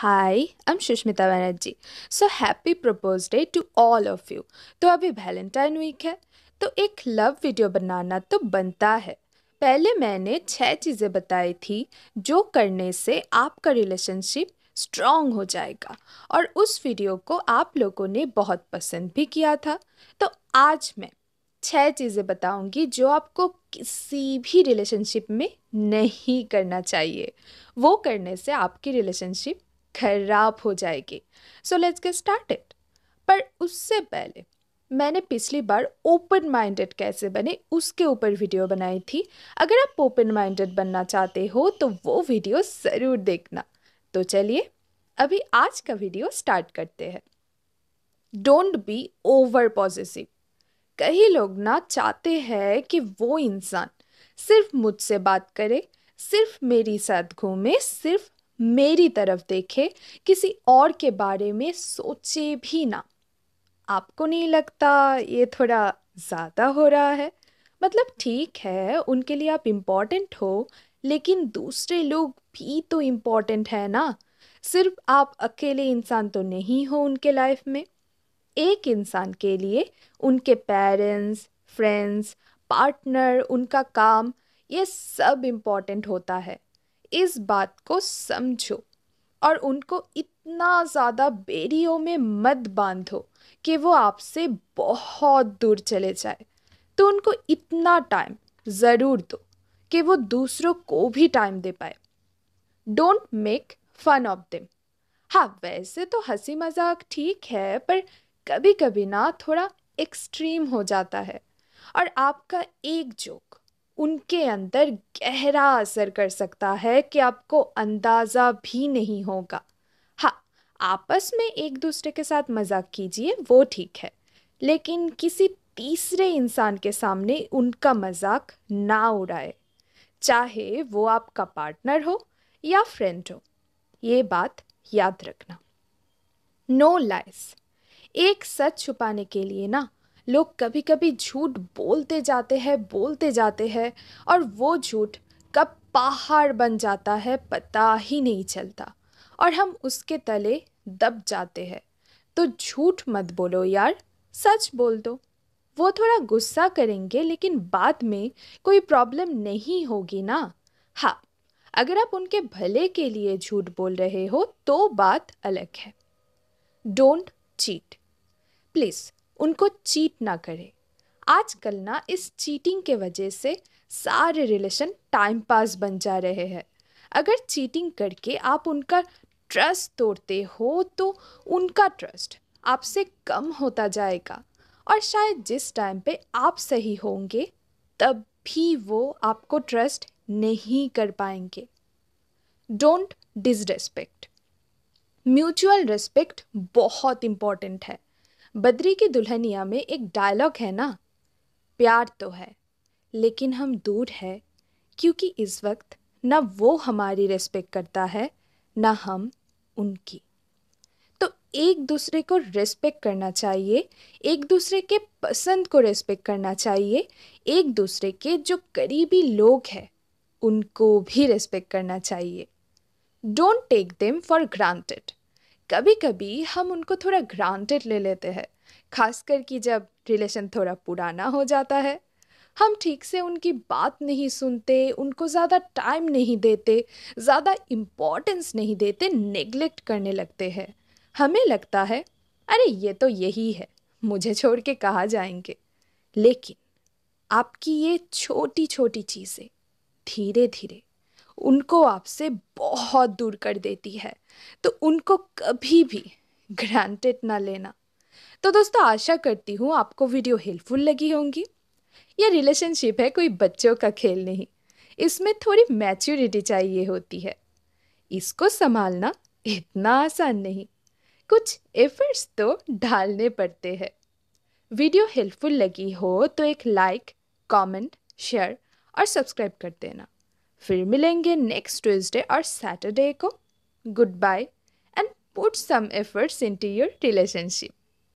hi I am Sushmita Banerjee so happy propose day to all of you तो अभी Valentine week है तो एक लव वीडियो बनाना तो बनता है पहले मैंने छह चीज़ें बताई थी जो करने से आपका रिलेशनशिप स्ट्रॉन्ग हो जाएगा और उस वीडियो को आप लोगों ने बहुत पसंद भी किया था तो आज मैं छह चीज़ें बताऊंगी जो आपको किसी भी रिलेशनशिप में नहीं करना चाहिए वो करने से आपकी रिलेशनशिप खराब हो जाएगी सो लेट्स गेट इट पर उससे पहले मैंने पिछली बार ओपन माइंडेड कैसे बने उसके ऊपर वीडियो बनाई थी अगर आप ओपन माइंडेड बनना चाहते हो तो वो वीडियो ज़रूर देखना तो चलिए अभी आज का वीडियो स्टार्ट करते हैं डोंट बी ओवर पॉजिटिव कई लोग ना चाहते हैं कि वो इंसान सिर्फ मुझसे बात करे सिर्फ मेरी साथ घूमे सिर्फ मेरी तरफ देखे किसी और के बारे में सोचे भी ना आपको नहीं लगता ये थोड़ा ज़्यादा हो रहा है मतलब ठीक है उनके लिए आप इम्पॉर्टेंट हो लेकिन दूसरे लोग भी तो इम्पॉर्टेंट है ना सिर्फ आप अकेले इंसान तो नहीं हो उनके लाइफ में एक इंसान के लिए उनके पेरेंट्स फ्रेंड्स पार्टनर उनका काम ये सब इम्पॉर्टेंट होता है इस बात को समझो और उनको इतना ज़्यादा बेड़ियों में मत बांधो कि वो आपसे बहुत दूर चले जाए तो उनको इतना टाइम ज़रूर दो कि वो दूसरों को भी टाइम दे पाए don't make fun of them हाँ वैसे तो हंसी मजाक ठीक है पर कभी कभी ना थोड़ा एक्सट्रीम हो जाता है और आपका एक जोक उनके अंदर गहरा असर कर सकता है कि आपको अंदाज़ा भी नहीं होगा हाँ आपस में एक दूसरे के साथ मजाक कीजिए वो ठीक है लेकिन किसी तीसरे इंसान के सामने उनका मजाक ना उड़ाए चाहे वो आपका पार्टनर हो या फ्रेंड हो ये बात याद रखना नो no लाइस एक सच छुपाने के लिए ना लोग कभी कभी झूठ बोलते जाते हैं बोलते जाते हैं और वो झूठ कब पहाड़ बन जाता है पता ही नहीं चलता और हम उसके तले दब जाते हैं तो झूठ मत बोलो यार सच बोल दो वो थोड़ा गुस्सा करेंगे लेकिन बाद में कोई प्रॉब्लम नहीं होगी ना हाँ अगर आप उनके भले के लिए झूठ बोल रहे हो तो बात अलग है डोंट चीट प्लीज़ उनको चीट ना करें आजकल ना इस चीटिंग के वजह से सारे रिलेशन टाइम पास बन जा रहे हैं अगर चीटिंग करके आप उनका ट्रस्ट तोड़ते हो तो उनका ट्रस्ट आपसे कम होता जाएगा और शायद जिस टाइम पे आप सही होंगे तब भी वो आपको ट्रस्ट नहीं कर पाएंगे डोंट डिसरेस्पेक्ट म्यूचुअल रेस्पेक्ट बहुत इम्पॉर्टेंट है बद्री की दुल्हनिया में एक डायलॉग है ना प्यार तो है लेकिन हम दूर है क्योंकि इस वक्त ना वो हमारी रेस्पेक्ट करता है ना हम उनकी तो एक दूसरे को रेस्पेक्ट करना चाहिए एक दूसरे के पसंद को रेस्पेक्ट करना चाहिए एक दूसरे के जो करीबी लोग हैं उनको भी रेस्पेक्ट करना चाहिए don't take them for granted कभी कभी हम उनको थोड़ा ग्रांटेड ले लेते हैं खासकर कि जब रिलेशन थोड़ा पुराना हो जाता है हम ठीक से उनकी बात नहीं सुनते उनको ज़्यादा टाइम नहीं देते ज़्यादा इम्पोर्टेंस नहीं देते नेग्लेक्ट करने लगते हैं हमें लगता है अरे ये तो यही है मुझे छोड़ के कहा जाएंगे लेकिन आपकी ये छोटी छोटी चीज़ें धीरे धीरे उनको आपसे बहुत दूर कर देती है तो उनको कभी भी ग्रांटेड ना लेना तो दोस्तों आशा करती हूँ आपको वीडियो हेल्पफुल लगी होंगी ये रिलेशनशिप है कोई बच्चों का खेल नहीं इसमें थोड़ी मैच्योरिटी चाहिए होती है इसको संभालना इतना आसान नहीं कुछ एफर्ट्स तो डालने पड़ते हैं वीडियो हेल्पफुल लगी हो तो एक लाइक कमेंट, शेयर और सब्सक्राइब कर देना फिर मिलेंगे नेक्स्ट ट्यूजडे और सैटरडे को goodbye and put some efforts into your relationship